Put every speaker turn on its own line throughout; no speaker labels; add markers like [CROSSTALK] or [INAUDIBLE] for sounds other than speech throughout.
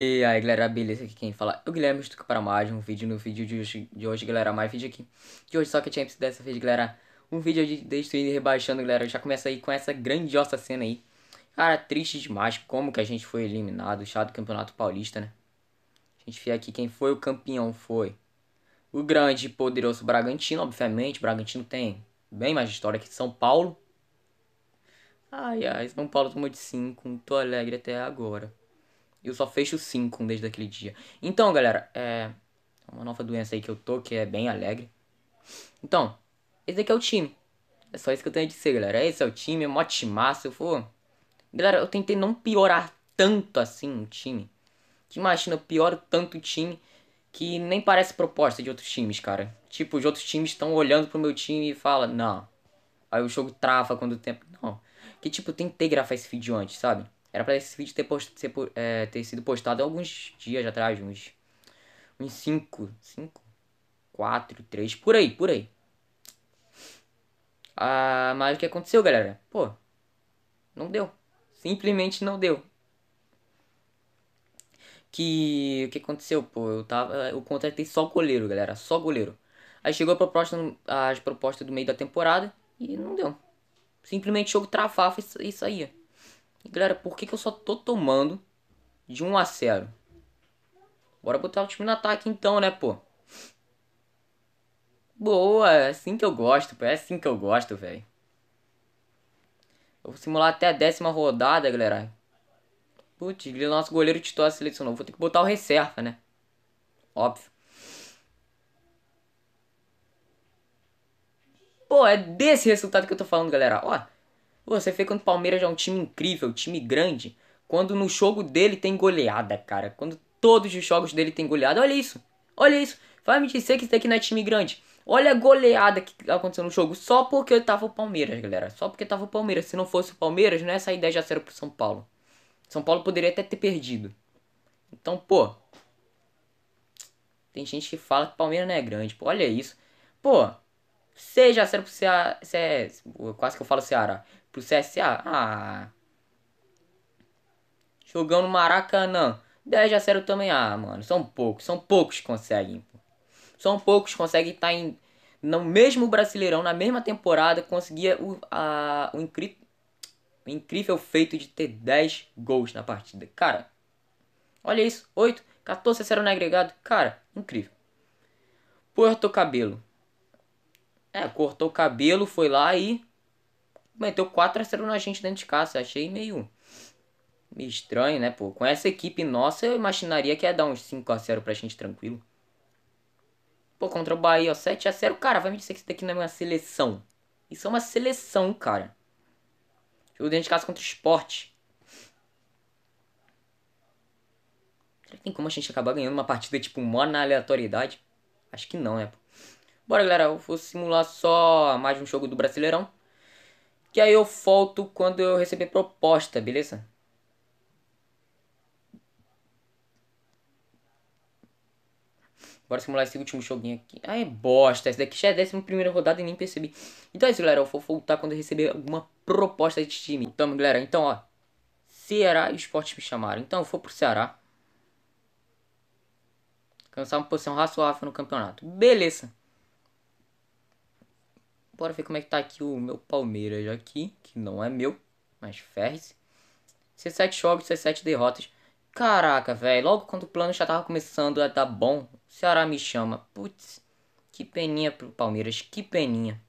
E aí galera, beleza? Aqui quem fala é o Guilherme, estou para mais um vídeo no vídeo de hoje, de hoje galera, mais vídeo aqui de hoje, só que Champions dessa vez galera, um vídeo de destruindo e rebaixando galera, já começa aí com essa grandiosa cena aí, cara, triste demais, como que a gente foi eliminado chato do Campeonato Paulista, né? A gente vê aqui quem foi o campeão, foi o grande e poderoso Bragantino, obviamente, Bragantino tem bem mais história que São Paulo. Ai, ai, São Paulo tomou de 5, tô alegre até agora. Eu só fecho 5 desde aquele dia. Então, galera, é uma nova doença aí que eu tô, que é bem alegre. Então, esse aqui é o time. É só isso que eu tenho a dizer, galera. Esse é o time, é mó timaço, eu for... Galera, eu tentei não piorar tanto assim o time. Que imagina, eu pioro tanto o time que nem parece proposta de outros times, cara. Tipo, os outros times estão olhando pro meu time e fala não. Aí o jogo trava quando o tempo... Não. Que tipo, eu tentei gravar esse vídeo antes, sabe? Era pra esse vídeo ter, post, ser, é, ter sido postado alguns dias atrás, uns. Uns 5. 5? 4, 3, por aí, por aí. Ah, mas o que aconteceu, galera? Pô, não deu. Simplesmente não deu. Que. O que aconteceu, pô? Eu tava. Eu contratei só goleiro, galera. Só goleiro. Aí chegou a proposta, as propostas do meio da temporada e não deu. Simplesmente o jogo travava e saía. Galera, por que, que eu só tô tomando de 1 a 0? Bora botar o time no ataque então, né, pô? Boa, é assim que eu gosto, pô. É assim que eu gosto, velho. Eu vou simular até a décima rodada, galera. Putz, nosso goleiro titular selecionou. Vou ter que botar o reserva, né? Óbvio. Pô, é desse resultado que eu tô falando, galera. Ó, você vê quando o Palmeiras é um time incrível, um time grande, quando no jogo dele tem goleada, cara. Quando todos os jogos dele tem goleada. Olha isso. Olha isso. Vai me dizer que isso daqui não é time grande. Olha a goleada que aconteceu no jogo só porque tava o Palmeiras, galera. Só porque tava o Palmeiras. Se não fosse o Palmeiras, não é essa ideia já era pro São Paulo. São Paulo poderia até ter perdido. Então, pô. Tem gente que fala que o Palmeiras não é grande. Pô, olha isso. Pô, Seja sério, pro Ceará. quase que eu falo Ceará pro CSA. Ah. Jogando Maracanã. 10 a 0 também. Ah, mano. São poucos. São poucos que conseguem. São poucos que conseguem estar tá em. No mesmo Brasileirão, na mesma temporada, conseguia o, a, o, incri, o incrível feito de ter 10 gols na partida. Cara, olha isso. 8, 14 a 0 no agregado. Cara, incrível. Porto Cabelo. É, cortou o cabelo, foi lá e meteu 4 a 0 na gente dentro de casa. Achei meio, meio estranho, né, pô? Com essa equipe nossa, eu imaginaria que ia dar uns 5 a 0 pra gente tranquilo. Pô, contra o Bahia, ó, 7 a 0 Cara, vai me dizer que isso daqui não é uma seleção. Isso é uma seleção, cara. Jogo dentro de casa contra o esporte. Será que tem como a gente acabar ganhando uma partida, tipo, mó na aleatoriedade? Acho que não, né, pô? Bora, galera, eu vou simular só mais um jogo do Brasileirão. Que aí eu volto quando eu receber proposta, beleza? Bora simular esse último joguinho aqui. Ah, é bosta. Esse daqui já é décima primeira rodada e nem percebi. Então é isso, galera. Eu vou voltar quando eu receber alguma proposta de time. Então, galera. Então, ó. Ceará e Esporte me chamaram. Então eu vou pro Ceará. Cansar uma posição razoável no campeonato. Beleza. Bora ver como é que tá aqui o meu Palmeiras aqui, que não é meu, mas ferre-se. 17 jogos, 17 derrotas. Caraca, velho, logo quando o plano já tava começando a dar bom, o Ceará me chama. Putz, que peninha pro Palmeiras, que peninha.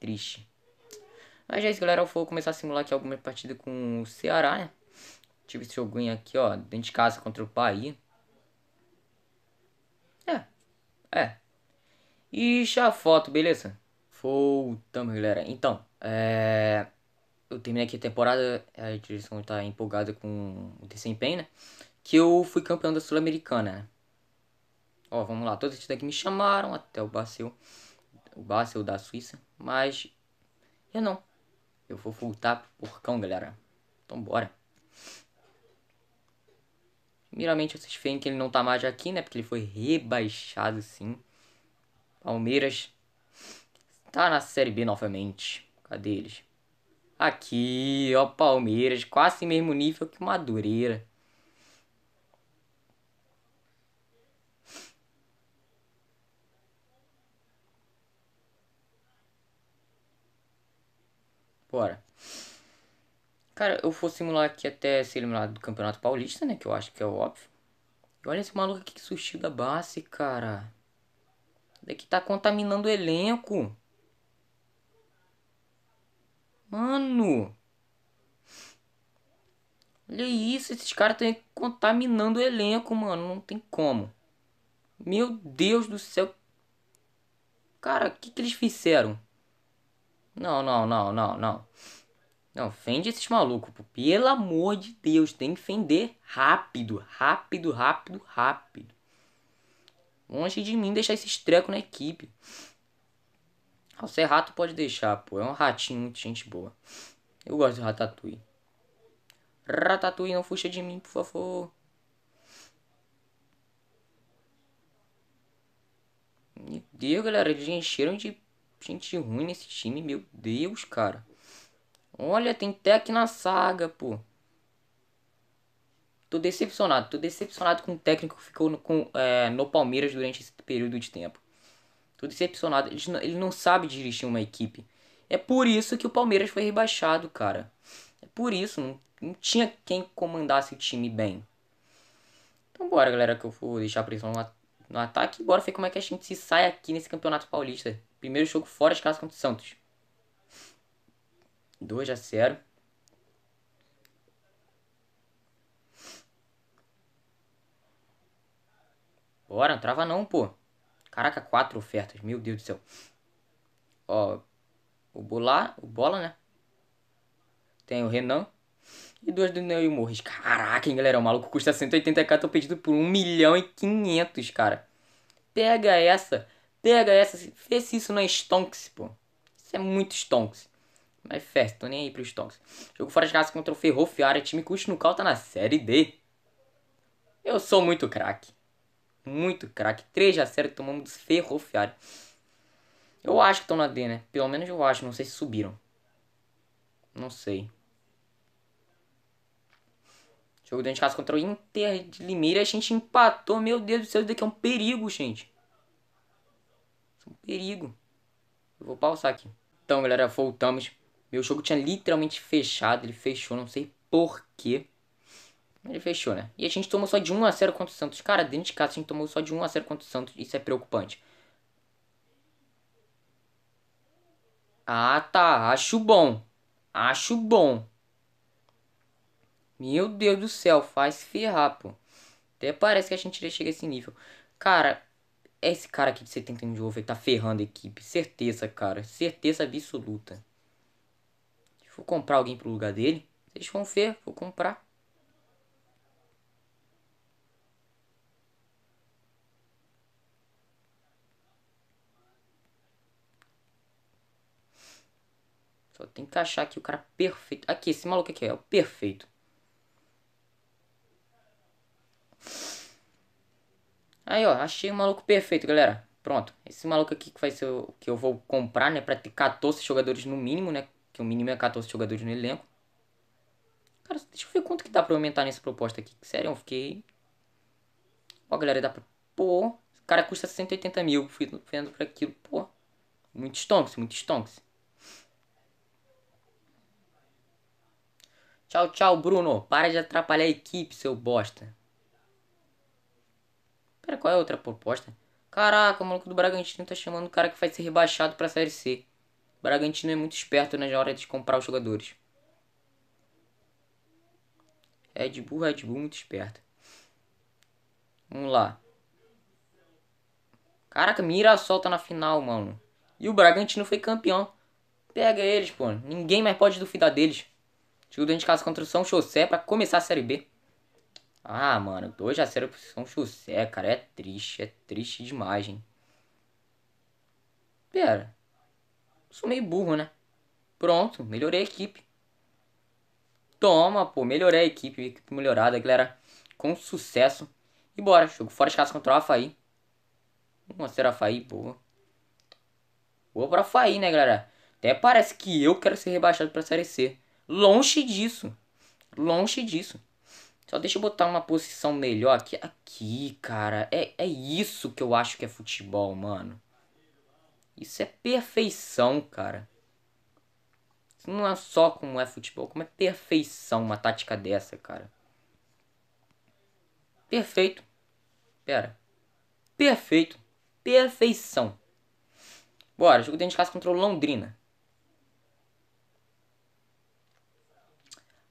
Triste. Mas é isso, galera, eu vou começar a simular aqui algumas partidas com o Ceará, né? Tive esse joguinho aqui, ó, dentro de casa contra o Bahia. É, é. E já foto, beleza? Voltamos, galera. Então, é... eu terminei aqui a temporada, a direção está empolgada com o desempenho, né? Que eu fui campeão da Sul-Americana, né? Ó, vamos lá, todos esses daqui me chamaram, até o Basel, o Basel da Suíça, mas eu não. Eu vou voltar pro porcão, galera. Então bora. Primeiramente, vocês veem que ele não tá mais aqui, né? Porque ele foi rebaixado, sim. Palmeiras tá na Série B novamente. Cadê eles? Aqui, ó, Palmeiras, quase mesmo nível que Madureira. Bora. Cara, eu vou simular aqui até ser eliminado do Campeonato Paulista, né? Que eu acho que é óbvio. E olha esse maluco aqui que surgiu da base, cara. Daqui é tá contaminando o elenco. Mano! Olha isso, esses caras estão contaminando o elenco, mano. Não tem como. Meu Deus do céu. Cara, o que, que eles fizeram? Não, não, não, não, não. Não, fende esses malucos, pô. Pelo amor de Deus, tem que fender rápido, rápido, rápido, rápido. Longe de mim deixar esses trecos na equipe ao ser é rato pode deixar, pô. É um ratinho muito gente boa. Eu gosto de Ratatouille. Ratatouille, não fuxa de mim, por favor. Meu Deus, galera. Eles encheram de gente ruim nesse time. Meu Deus, cara. Olha, tem Tech na saga, pô. Tô decepcionado. Tô decepcionado com o técnico que ficou no, com, é, no Palmeiras durante esse período de tempo. Tô decepcionado. Ele não, ele não sabe dirigir uma equipe. É por isso que o Palmeiras foi rebaixado, cara. É por isso. Não, não tinha quem comandasse o time bem. Então bora, galera, que eu vou deixar a pressão no, no ataque. Bora ver como é que a gente se sai aqui nesse campeonato paulista. Primeiro jogo fora de casa contra o Santos. 2 a 0. Bora, não trava não, pô. Caraca, quatro ofertas. Meu Deus do céu. Ó, o Bola, o Bola, né? Tem o Renan. E duas do Neil Morris. Caraca, hein, galera. O maluco custa 180k. Tô pedindo por 1 milhão e 500, cara. Pega essa. Pega essa. Fez isso é Stonks, pô. Isso é muito Stonks. Mas festa, tô nem aí os Stonks. Jogo fora de casa contra o Ferrofiária. Time custo no cal tá na Série D. Eu sou muito craque. Muito craque. 3 a 0 tomamos dos ferrofiários. Eu acho que estão na D, né? Pelo menos eu acho. Não sei se subiram. Não sei. Jogo dentro de casa contra o Inter de Limeira. A gente empatou. Meu Deus do céu, isso daqui é um perigo, gente. Isso é um perigo. Eu vou pausar aqui. Então, galera, voltamos. Meu jogo tinha literalmente fechado. Ele fechou, não sei porquê. Ele fechou, né? E a gente tomou só de 1 a 0 contra o Santos. Cara, dentro de casa a gente tomou só de 1 a 0 contra o Santos. Isso é preocupante. Ah, tá. Acho bom. Acho bom. Meu Deus do céu, faz ferrar, pô. Até parece que a gente chega a esse nível. Cara, esse cara aqui de 71 de over tá ferrando a equipe. Certeza, cara. Certeza absoluta. vou comprar alguém pro lugar dele, vocês vão ver. Vou comprar. Só tem que achar aqui o cara perfeito. Aqui, esse maluco aqui é o perfeito. Aí, ó, achei o maluco perfeito, galera. Pronto, esse maluco aqui que vai ser o que eu vou comprar, né? Pra ter 14 jogadores no mínimo, né? Que o mínimo é 14 jogadores no elenco. Cara, deixa eu ver quanto que dá pra aumentar nessa proposta aqui. Sério, eu fiquei... Ó, galera, dá pra... Pô, Esse cara custa 180 mil. Fui vendo pra aquilo, pô. Muito stonks, muito stonks. Tchau, tchau, Bruno. Para de atrapalhar a equipe, seu bosta. Pera, qual é a outra proposta? Caraca, o maluco do Bragantino tá chamando o cara que vai ser rebaixado pra Série C. O Bragantino é muito esperto na hora de comprar os jogadores. Red Bull, Red Bull, muito esperto. Vamos lá. Caraca, Mirassol tá na final, mano. E o Bragantino foi campeão. Pega eles, pô. Ninguém mais pode duvidar deles. Jogo dentro gente casa contra o São José pra começar a Série B. Ah, mano, 2 a 0 pro São José, cara. É triste, é triste demais, hein. Pera. Sou meio burro, né? Pronto, melhorei a equipe. Toma, pô, melhorei a equipe. Equipe melhorada, galera. Com sucesso. E bora, jogo fora de casa contra o Rafaí. Nossa, era Rafaí, boa. Boa pra Rafaí, né, galera? Até parece que eu quero ser rebaixado pra Série C. Longe disso. Longe disso. Só deixa eu botar uma posição melhor aqui. Aqui, cara. É, é isso que eu acho que é futebol, mano. Isso é perfeição, cara. Isso não é só como é futebol, como é perfeição uma tática dessa, cara. Perfeito. Pera. Perfeito. Perfeição. Bora, jogo dentro de casa contra o Londrina.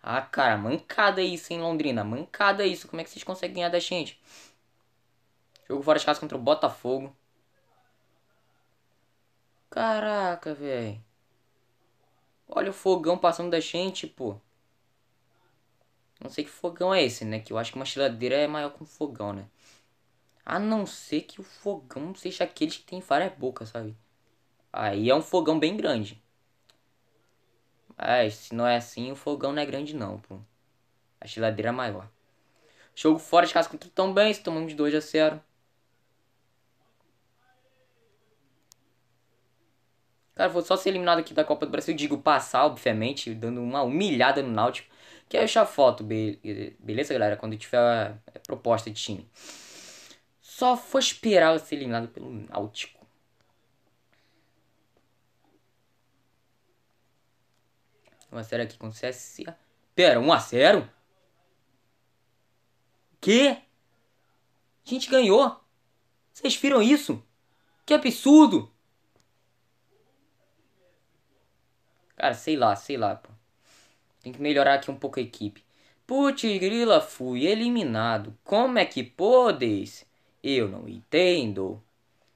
Ah, cara, mancada isso, hein, Londrina? Mancada isso. Como é que vocês conseguem ganhar da gente? Jogo fora de casa contra o Botafogo. Caraca, velho. Olha o fogão passando da gente, pô. Não sei que fogão é esse, né? Que eu acho que uma geladeira é maior que um fogão, né? A não ser que o fogão seja aqueles que tem várias bocas, sabe? Aí é um fogão bem grande. Ah, se não é assim, o fogão não é grande não, pô. A geladeira é maior. Jogo fora de casa contra o Tom Benz, tomamos de 2 a 0. Cara, vou só ser eliminado aqui da Copa do Brasil. Digo passar, obviamente, dando uma humilhada no Náutico. Que aí eu já foto, be beleza, galera? Quando tiver a é, proposta de time. Só foi esperar eu ser eliminado pelo Náutico. 1x0 aqui com o CSA. Pera, 1x0? Que? A gente ganhou. Vocês viram isso? Que absurdo! Cara, sei lá, sei lá, pô. Tem que melhorar aqui um pouco a equipe. Putz, grila, fui eliminado. Como é que podes? Eu não entendo.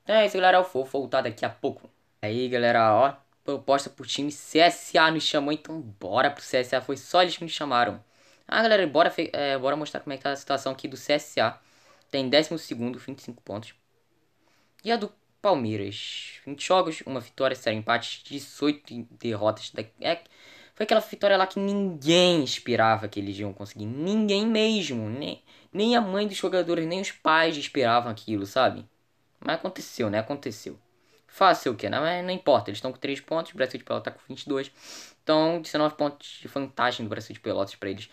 É isso, galera. Eu é vou voltar daqui a pouco. Aí, galera, ó proposta por time. CSA nos chamou, então bora pro CSA. Foi só eles que me chamaram. Ah, galera, bora, é, bora mostrar como é que tá a situação aqui do CSA. Tem 12 segundo, 25 pontos. E a do Palmeiras. 20 jogos, uma vitória, sério, empates, 18 derrotas. É, foi aquela vitória lá que ninguém esperava que eles iam conseguir. Ninguém mesmo. Nem, né? nem a mãe dos jogadores, nem os pais esperavam aquilo, sabe? Mas aconteceu, né? Aconteceu. Fácil o que, não, é, não importa. Eles estão com 3 pontos, o Brasil de Pelotas está com 22. Então, 19 pontos de vantagem do Brasil de Pelotas para eles.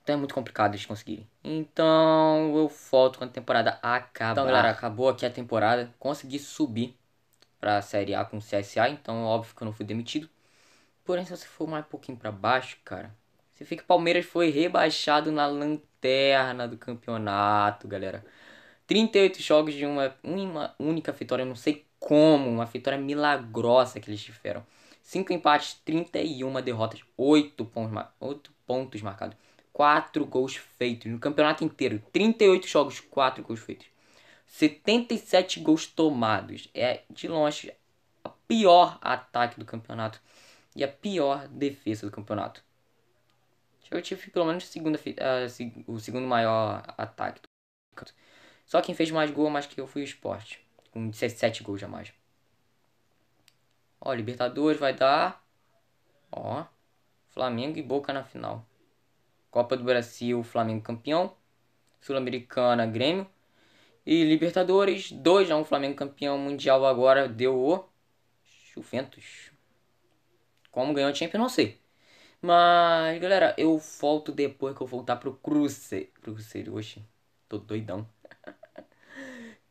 Então é muito complicado eles conseguirem. Então eu volto quando a temporada acaba Então, galera, acabou aqui a temporada. Consegui subir pra Série A com o CSA. Então, é óbvio que eu não fui demitido. Porém, se você for mais um pouquinho para baixo, cara, você fica que Palmeiras foi rebaixado na lanterna do campeonato, galera. 38 jogos de uma, uma única vitória. Eu não sei como, uma vitória milagrosa que eles tiveram. 5 empates, 31 derrotas, 8 pontos, 8 pontos marcados, 4 gols feitos no campeonato inteiro, 38 jogos, 4 gols feitos. 77 gols tomados. É de longe a pior ataque do campeonato e a pior defesa do campeonato. Eu tive pelo menos segunda, uh, o segundo maior ataque. Só quem fez mais gol, mais que eu fui o esporte com 17 gols a mais. Ó, Libertadores vai dar. Ó, Flamengo e Boca na final. Copa do Brasil, Flamengo campeão. Sul-Americana, Grêmio. E Libertadores, 2 a 1 um, Flamengo campeão mundial agora deu o Juventus. Como ganhou o Champions, não sei. Mas, galera, eu volto depois que eu voltar pro Cruzeiro. Cruzeiro hoje. Tô doidão. [LAUGHS]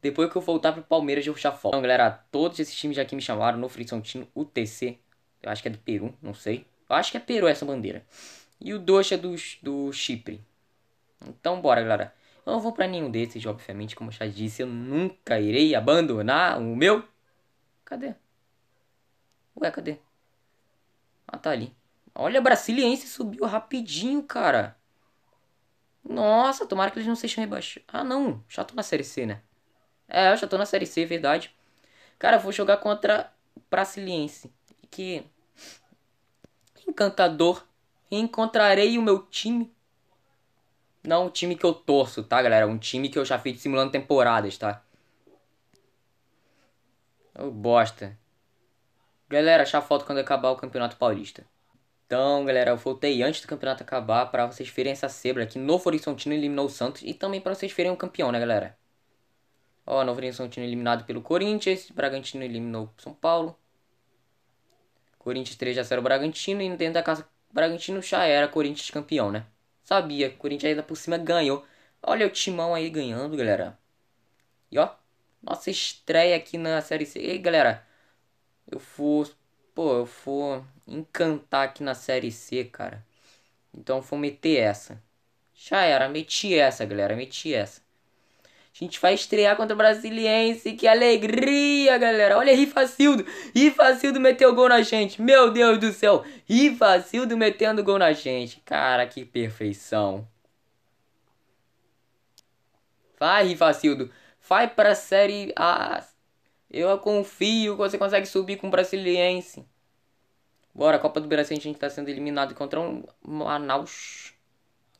Depois que eu voltar pro Palmeiras, eu vou puxar foto. Então, galera, todos esses times aqui me chamaram no Horizontino UTC. Eu acho que é do Peru, não sei. Eu acho que é Peru essa bandeira. E o Doxa é do, do Chipre. Então, bora, galera. Eu não vou para nenhum desses, obviamente, como eu já disse, eu nunca irei abandonar o meu. Cadê? Ué, cadê? Ah, tá ali. Olha, a Brasiliense subiu rapidinho, cara. Nossa, tomara que eles não sejam rebaixados. Ah, não. Já tô na Série C, né? É, eu já tô na Série C, verdade. Cara, vou jogar contra o Brasiliense. Que. Encantador. Encontrarei o meu time. Não um time que eu torço, tá, galera? Um time que eu já fiz simulando temporadas, tá? Ô, bosta. Galera, achar foto quando acabar o Campeonato Paulista. Então, galera, eu voltei antes do campeonato acabar para vocês verem essa cebra que no Horizontino eliminou o Santos e também para vocês verem o campeão, né, galera? Ó, são Horizontino eliminado pelo Corinthians. Bragantino eliminou São Paulo. Corinthians 3 a 0 Bragantino. E dentro da casa Bragantino já era Corinthians campeão, né? Sabia, Corinthians ainda por cima ganhou. Olha o timão aí ganhando, galera. E ó, nossa estreia aqui na Série C. Ei, galera, eu for, pô, eu for encantar aqui na Série C, cara. Então vou meter essa. Já era, meti essa, galera, meti essa. A gente vai estrear contra o Brasiliense. Que alegria, galera. Olha Rifacildo. Rifacildo meteu gol na gente. Meu Deus do céu. Rifacildo metendo gol na gente. Cara, que perfeição. Vai, Rifacildo. Vai pra Série A. Eu confio que você consegue subir com o Brasiliense. Bora, Copa do Brasil a gente tá sendo eliminado contra um Manaus.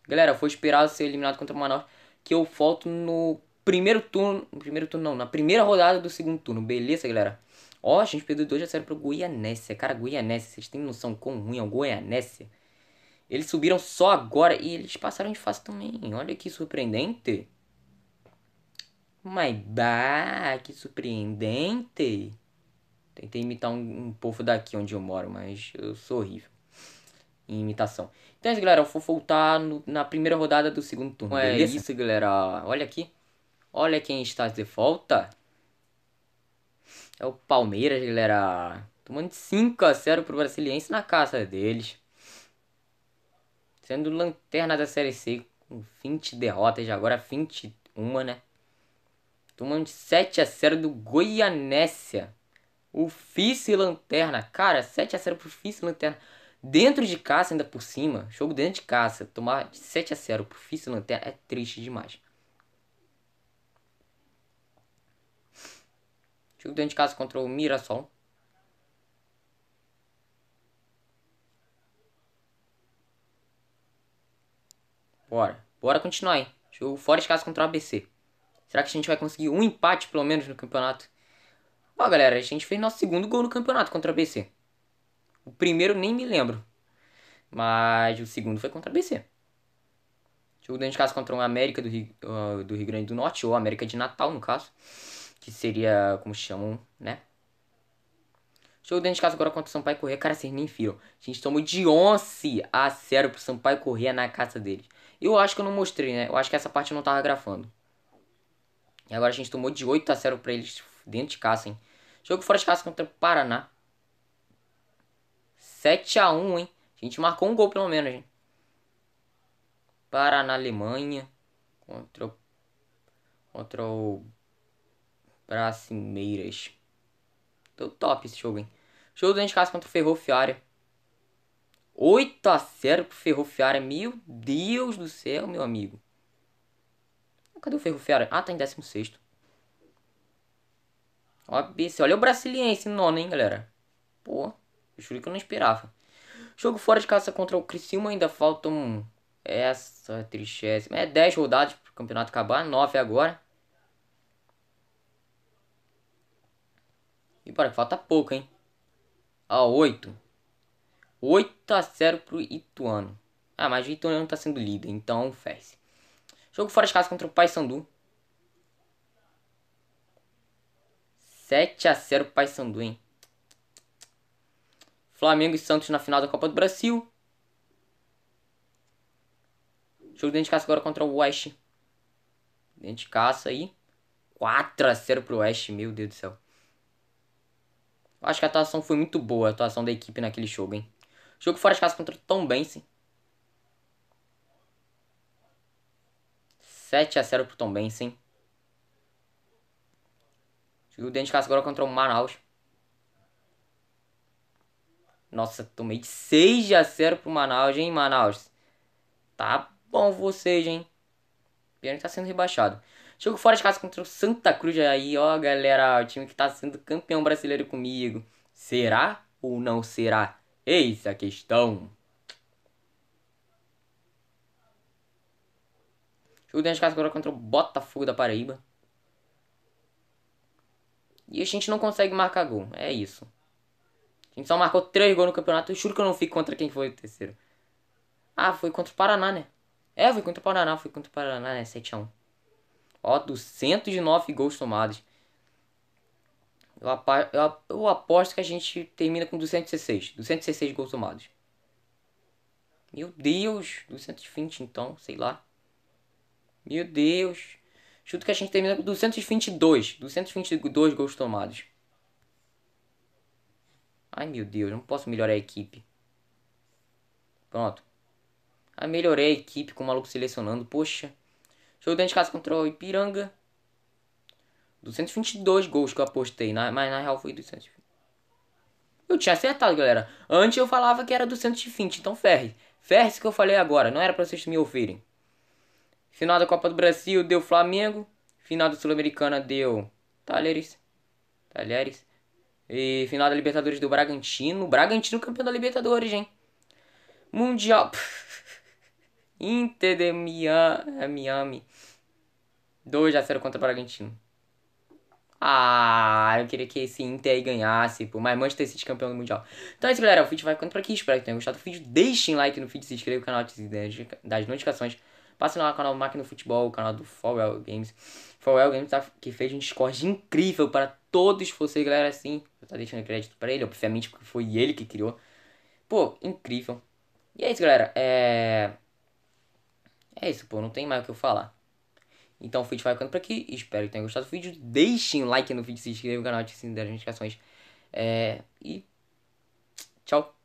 Galera, foi esperar ser eliminado contra o Manaus. Que eu volto no primeiro turno. Primeiro turno não, na primeira rodada do segundo turno. Beleza, galera? Ó, a gente perdeu dois a sério pro Goianésia. Cara, Goianésia, vocês têm noção quão ruim é o Goianésia? Eles subiram só agora e eles passaram de fase também. Olha que surpreendente. My bah, que surpreendente. Tentei imitar um, um povo daqui onde eu moro, mas eu sou horrível em imitação. Então é isso, galera. Eu vou voltar no, na primeira rodada do segundo turno. É beleza? isso, galera. Olha aqui. Olha quem está de volta. É o Palmeiras, galera. Tomando 5 a 0 pro Brasiliense na casa deles. Sendo lanterna da Série C com 20 derrotas, agora 21, né? Tomando 7 a 0 do Goianésia. O vice-lanterna. Cara, 7 a 0 pro vice-lanterna. Dentro de caça ainda por cima. Jogo dentro de caça, Tomar 7 a 0 pro vice-lanterna é triste demais. Jogo dentro de casa contra o Mirassol. Bora. Bora continuar, hein? Jogo fora de casa contra o ABC. Será que a gente vai conseguir um empate, pelo menos, no campeonato? Ó, galera, a gente fez nosso segundo gol no campeonato contra o ABC. O primeiro nem me lembro. Mas o segundo foi contra o ABC. Jogo dentro de casa contra o América do Rio, uh, do Rio Grande do Norte, ou América de Natal, no caso. Que seria, como chamam, né? Jogo dentro de casa agora contra o Sampaio Corrêa. Cara, vocês nem viram. A gente tomou de 11 a 0 pro Sampaio Corrêa na casa deles. Eu acho que eu não mostrei, né? Eu acho que essa parte eu não tava gravando. E agora a gente tomou de 8 a 0 pra eles dentro de casa, hein? Jogo fora de casa contra o Paraná. 7 a 1 hein? A gente marcou um gol pelo menos, hein? Paraná, Alemanha. Contra o... Contra o pra Cimeiras. Tô top esse jogo, hein? Jogo dentro de casa contra o Ferroviária. 8 a 0 pro Ferroviária. Meu Deus do céu, meu amigo. Cadê o Ferroviária? Ah, tá em 16. OBC. Olha o Brasiliense em nono, hein, galera. Pô, eu juro que eu não esperava. Jogo fora de casa contra o Criciúma. Ainda faltam... Essa trichésima. É 10 rodadas pro campeonato acabar. 9 agora. E para que falta pouco, hein? A 8. 8 a 0 pro Ituano. Ah, mas o Ituano está sendo líder, então fez. Jogo fora de casa contra o Paysandu. 7 a 0 pro Paysandu, hein? Flamengo e Santos na final da Copa do Brasil. Jogo dentro de casa agora contra o West. Dentro de casa aí. 4 a 0 pro West, meu Deus do céu. Acho que a atuação foi muito boa, a atuação da equipe naquele jogo, hein? Jogo fora de casa contra o Tom Benson. 7x0 pro Tom Benson. Jogo dentro de casa agora contra o Manaus. Nossa, tomei de 6x0 pro Manaus, hein, Manaus? Tá bom vocês, hein? Pena que tá sendo rebaixado. Jogo fora de casa contra o Santa Cruz aí, ó, galera. O time que tá sendo campeão brasileiro comigo. Será ou não será? Eis a questão. Jogo dentro de casa agora contra o Botafogo da Paraíba. E a gente não consegue marcar gol. É isso. A gente só marcou três gols no campeonato. Eu juro que eu não fico contra quem foi o terceiro. Ah, foi contra o Paraná, né? É, foi contra o Paraná. Foi contra o Paraná, né? 7x1. Ó, 209 gols tomados. Eu, eu, eu aposto que a gente termina com 216. 216 gols tomados. Meu Deus, 220 então, sei lá. Meu Deus. Chuto que a gente termina com 222. 222 gols tomados. Ai meu Deus, não posso melhorar a equipe. Pronto. Aí melhorei a equipe com o maluco selecionando. Poxa. Jogo dentro de casa contra o Ipiranga. 222 gols que eu apostei, mas na real foi 220. Eu tinha acertado, galera. Antes eu falava que era 220, então ferre. Ferre isso que eu falei agora, não era pra vocês me ouvirem. Final da Copa do Brasil deu Flamengo. Final da Sul-Americana deu Talheres. Talheres. E final da Libertadores deu Bragantino. Bragantino campeão da Libertadores, hein? Mundial. Inter de é, Miami 2 a 0 contra o Bragantino. Ah, eu queria que esse Inter aí ganhasse, pô. Mas Manchester City campeão do Mundial. Então é isso, galera. O vídeo vai ficando por aqui. Espero que tenham gostado do vídeo. Deixem like no vídeo, se inscrevam no canal, ative das notificações. Passem lá no canal Máquina Futebol, o canal do Falwell Games. Falwell Games tá, que fez um Discord incrível para todos vocês, galera. Sim, eu tô deixando crédito para ele, obviamente, porque foi ele que criou. Pô, incrível. E é isso, galera. É... É isso, pô, não tem mais o que eu falar. Então o vídeo vai ficando por aqui. Espero que tenham gostado do vídeo. Deixem um like no vídeo, se inscrevam no canal, ativem as notificações. É, e tchau.